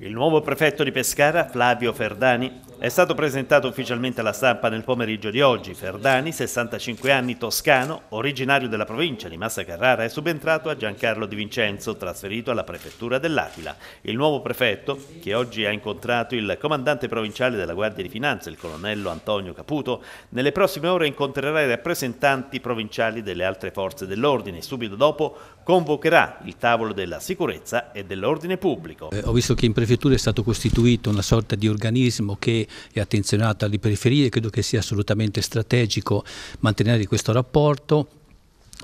Il nuovo prefetto di Pescara, Flavio Ferdani, è stato presentato ufficialmente alla stampa nel pomeriggio di oggi. Ferdani, 65 anni, toscano, originario della provincia di Massa Carrara, è subentrato a Giancarlo Di Vincenzo, trasferito alla prefettura dell'Aquila. Il nuovo prefetto, che oggi ha incontrato il comandante provinciale della Guardia di Finanza, il colonnello Antonio Caputo, nelle prossime ore incontrerà i rappresentanti provinciali delle altre forze dell'ordine. Subito dopo convocherà il tavolo della sicurezza e dell'ordine pubblico. Eh, ho visto che in prefettura è stato costituito una sorta di organismo che e attenzionato alle periferie, credo che sia assolutamente strategico mantenere questo rapporto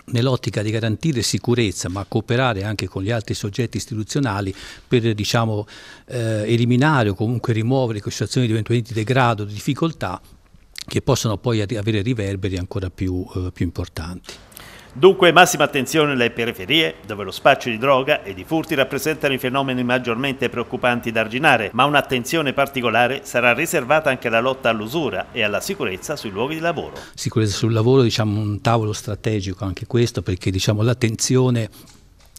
nell'ottica di garantire sicurezza ma cooperare anche con gli altri soggetti istituzionali per diciamo, eh, eliminare o comunque rimuovere situazioni di eventuali degrado, di difficoltà che possono poi avere riverberi ancora più, eh, più importanti. Dunque massima attenzione alle periferie, dove lo spaccio di droga e di furti rappresentano i fenomeni maggiormente preoccupanti da arginare, ma un'attenzione particolare sarà riservata anche alla lotta all'usura e alla sicurezza sui luoghi di lavoro. Sicurezza sul lavoro, diciamo un tavolo strategico anche questo, perché diciamo l'attenzione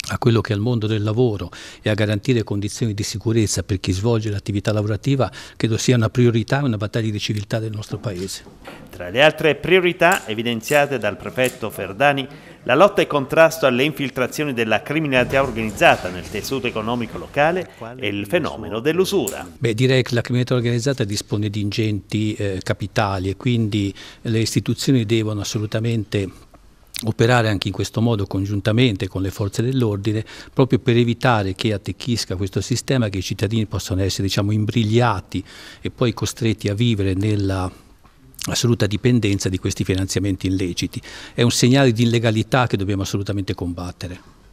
a quello che è il mondo del lavoro e a garantire condizioni di sicurezza per chi svolge l'attività lavorativa credo sia una priorità e una battaglia di civiltà del nostro Paese. Tra le altre priorità evidenziate dal prefetto Ferdani, la lotta e contrasto alle infiltrazioni della criminalità organizzata nel tessuto economico locale e il fenomeno dell'usura. Beh, direi che la criminalità organizzata dispone di ingenti eh, capitali e quindi le istituzioni devono assolutamente operare anche in questo modo congiuntamente con le forze dell'ordine proprio per evitare che attecchisca questo sistema, che i cittadini possano essere diciamo, imbrigliati e poi costretti a vivere nella assoluta dipendenza di questi finanziamenti illeciti. È un segnale di illegalità che dobbiamo assolutamente combattere.